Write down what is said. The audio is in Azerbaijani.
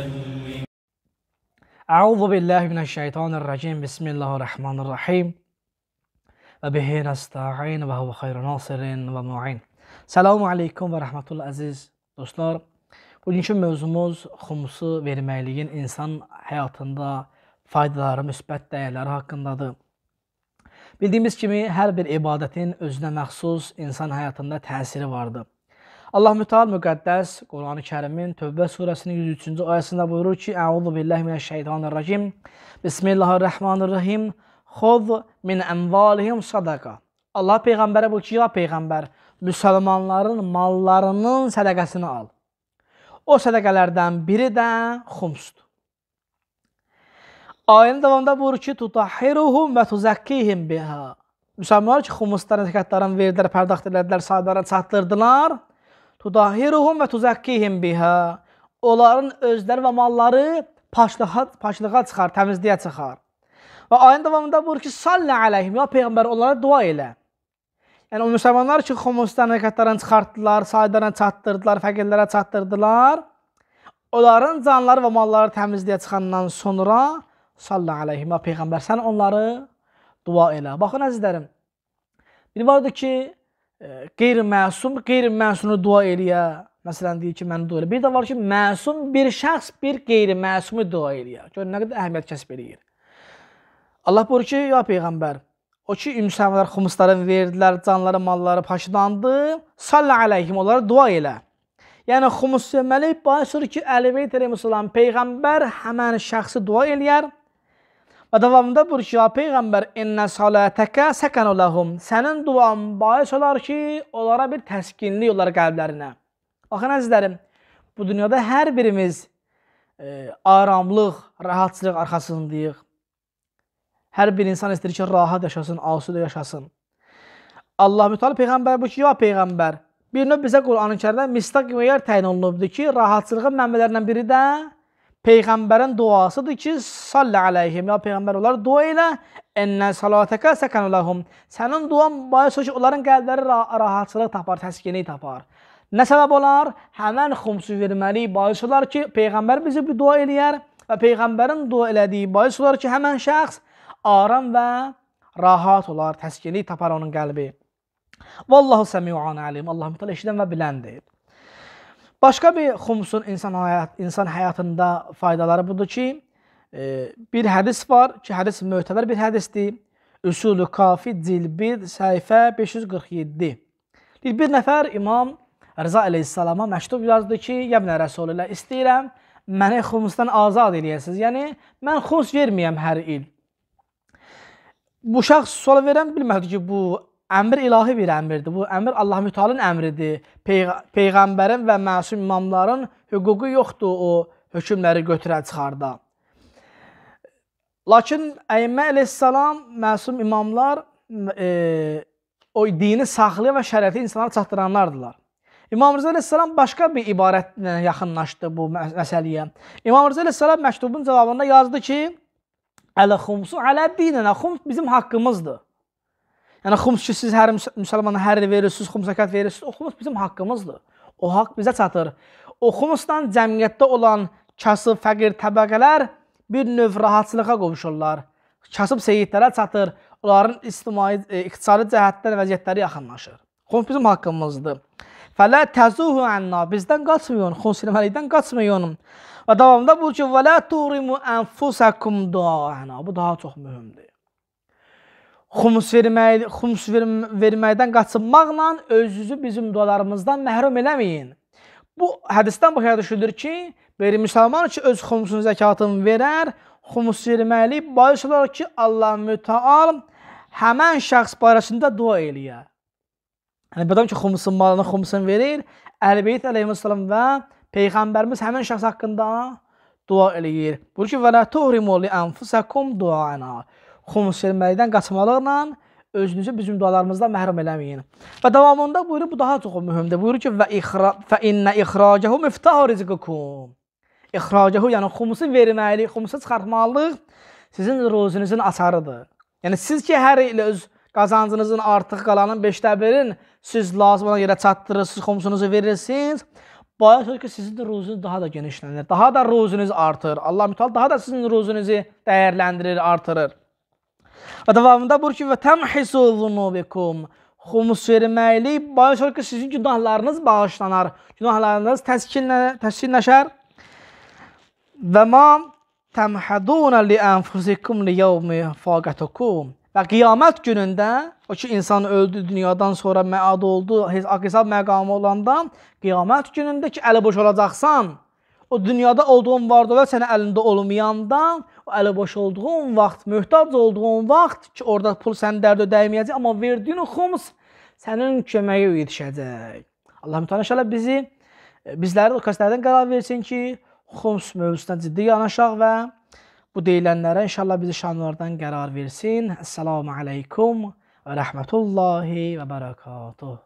وسلم أعوذ بالله من الشيطان الرجيم بسم الله الرحمن الرحيم وبه نستعين وهو خير ناصر ومعين Selamun aleyküm və rəhmətullah əziz dostlar. Bugünkü mövzumuz xumusu verməkliyin insan həyatında faydaları, müsbət dəyərləri haqqındadır. Bildiyimiz kimi hər bir ibadətin özünə məxsus insan həyatında təsiri vardır. Allah Müteal müqəddəs Qurani-Kərimin Tövbə surəsinin 103-cü ayəsində buyurur ki: "Əuzu billahi minəş-şeytanir-racim. Bismillahir-rahmanir-rahim. Xuz min əmvalihim sadaqa." Allah peyğəmbərə bu ki: "Ya peyğəmbər, müsəlmanların mallarının sədaqəsini al. O sədaqələrdən biri də xumsdur." Ayənin davamında buyurur ki: "Tutahhiruhum və tuzakkihim biha." Müsəlmanlar ki, xumusların, zəkatların verdilər, pərdaxt elədilər, sahiblərə çatdırdılar. Tudahiruhum və tuzakkihim biha. Onların özləri və malları paşlığa, paşlığa çıxar, təmizliyə çıxar. Və ayın davamında buyur ki, salli aleyhim, ya Peyğəmbər onlara dua elə. Yəni, o müsəlmanlar ki, xomusdan hərəkətlərini çıxartdılar, sayıdlarına çatdırdılar, fəqirlərə çatdırdılar. Onların canları və malları təmizliyə çıxandan sonra, salli aleyhim, ya Peyğəmbər, sən onları dua elə. Baxın, əzizlərim, bir vardır ki, qeyri-məsum, qeyri-məsunu dua eləyə, məsələn deyir ki, mən dua elə. Bir də var ki, məsum bir şəxs bir qeyri-məsumu dua eləyə. Gör nə qədər əhəmiyyət kəsb eləyir. Allah buyurur ki, ya peyğəmbər, o ki ümsəvlər xumusların verdilər, canları, malları paşlandı. Salla əleyhim onlara dua elə. Yəni xumus deməli başır ki, Əli Beyt əleyhissalam peyğəmbər həmin şəxsi dua eləyər. Və davamında buyur ki, ya Peyğəmbər, ennə salətəkə səkənu ləhum. Sənin duan bahis olar ki, onlara bir təskinlik olar qəlblərinə. Baxın, əzizlərim, bu dünyada hər birimiz e, aramlıq, rahatçılıq arxasındayıq. Hər bir insan istəyir ki, rahat yaşasın, asudə yaşasın. Allah mütəala Peyğəmbər bu ki, ya Peyğəmbər, bir növ bizə Quran-ı kərimdə mistaq kimi yer təyin olunubdur ki, rahatçılığın mənbələrindən biri də Peyğəmbərin duasıdır ki, salli aleyhim, ya Peyğəmbər onlar dua elə, ennə salatəkə səkənulahum. Sənin duan bayaq ki, onların qəlbləri rahatçılıq tapar, təskini tapar. Nə səbəb olar? Həmən xumsu verməli bayaq olar ki, Peyğəmbər bizi bir dua eləyər və Peyğəmbərin dua elədiyi bayaq olar ki, həmən şəxs aram və rahat olar, təskini tapar onun qəlbi. Vallahu səmiu alim, Allah mütələ eşidən və biləndir. Başqa bir xumsun insan həyat insan həyatında faydaları budur ki, e, bir hədis var ki, hədis mötəbər bir hədisdir. Üsulu Kafi cil 1 səhifə 547. Deyir, bir nəfər İmam Rıza əleyhissalama məktub yazdı ki, "Yəbnə Rəsulullah, istəyirəm məni xumsdan azad eləyəsiniz." Yəni mən xums verməyəm hər il. Bu şəxs sual verən bilmədi ki, bu Əmr ilahi bir əmrdir. Bu əmr Allah Mütəalın əmridir. Peyğ Peyğəmbərin və məsum imamların hüququ yoxdur o hökmləri götürə çıxarda. Lakin Əyyəmə əleyhissalam məsum imamlar e, o dini saxlayan və şəriəti insanlara çatdıranlardılar. İmam Rıza əleyhissalam başqa bir ibarətlə yaxınlaşdı bu məsələyə. İmam Rıza əleyhissalam məktubun cavabında yazdı ki: "Əl-xumsu alə dinina, xums bizim haqqımızdır." Yəni xums ki siz hər müsəlmana hər il verirsiniz, xums zəkat verirsiniz. O xums bizim haqqımızdır. O haqq bizə çatır. O xumsdan cəmiyyətdə olan kasıb, fəqir təbəqələr bir növ rahatçılığa qovuşurlar. Kasıb seyidlərə çatır. Onların ictimai e, iqtisadi cəhətdən vəziyyətləri yaxınlaşır. Xums bizim haqqımızdır. Fələ təzuhu anna bizdən qaçmayın, xums eləməlikdən qaçmayın. Və davamda bu ki, vələ turimu enfusakum duana. Bu daha çox mühümdür xums, vermək, xums verməkdən qaçınmaqla özünüzü bizim dualarımızdan məhrum eləməyin. Bu hədisdən başa düşülür ki, bir müsəlman ki, öz xumsun zəkatını verər, xums verməli, baş olar ki, Allah mütəal həmən şəxs barəsində dua eləyər. Yəni, bir adam ki, xumsun malını xumsun verir, Əl-Beyt əleyhissalam və Peyğəmbərimiz həmin şəxs haqqında dua eləyir. Buyur ki, وَلَا تُهْرِمُوا لِأَنْفُسَكُمْ دُعَانَا xomuselməkdən qaçmalıqla özünüzü bizim dualarımızdan məhrum eləməyin. Və davamında buyurur, bu daha çox mühümdür. Buyurur ki, və ixra fə innə ixracahu miftahu rizqikum. İxracahu, yəni xumusu verməklik, xumusu çıxartmalıq sizin ruzinizin açarıdır. Yəni siz ki hər il öz qazancınızın artıq qalanın 5də 1-in siz lazım olan yerə çatdırırsınız, xumusunuzu verirsiniz. Bayaq söz ki sizin ruzunuz daha da genişlənir. Daha da ruzunuz artır. Allah Müteala daha da sizin ruzunuzu dəyərləndirir, artırır. Və davamında buyur ki, və təmhisu zunubikum. Xumus verməklik baş olur ki, sizin günahlarınız bağışlanar. Günahlarınız təskinləşər. Və ma təmhədunə li ənfusikum li yevmi faqətukum. Və qiyamət günündə, o ki, insan öldü dünyadan sonra məad oldu, hesab məqamı olanda, qiyamət günündə ki, əli boş olacaqsan, o dünyada olduğun var-dövlət sənə əlində olmayandan, o əliboş olduğun vaxt, möhtac olduğun vaxt ki, orada pul sənin dərd ödəyiməyəcək, amma verdiyin xums sənin köməyə yetişəcək. Allah mütəala inşallah bizi e, bizləri o kəslərdən qərar versin ki, xums mövzusuna ciddi yanaşaq və bu deyilənlərə inşallah bizi şanlardan qərar versin. Assalamu alaykum və rahmetullahi və bərəkatuh.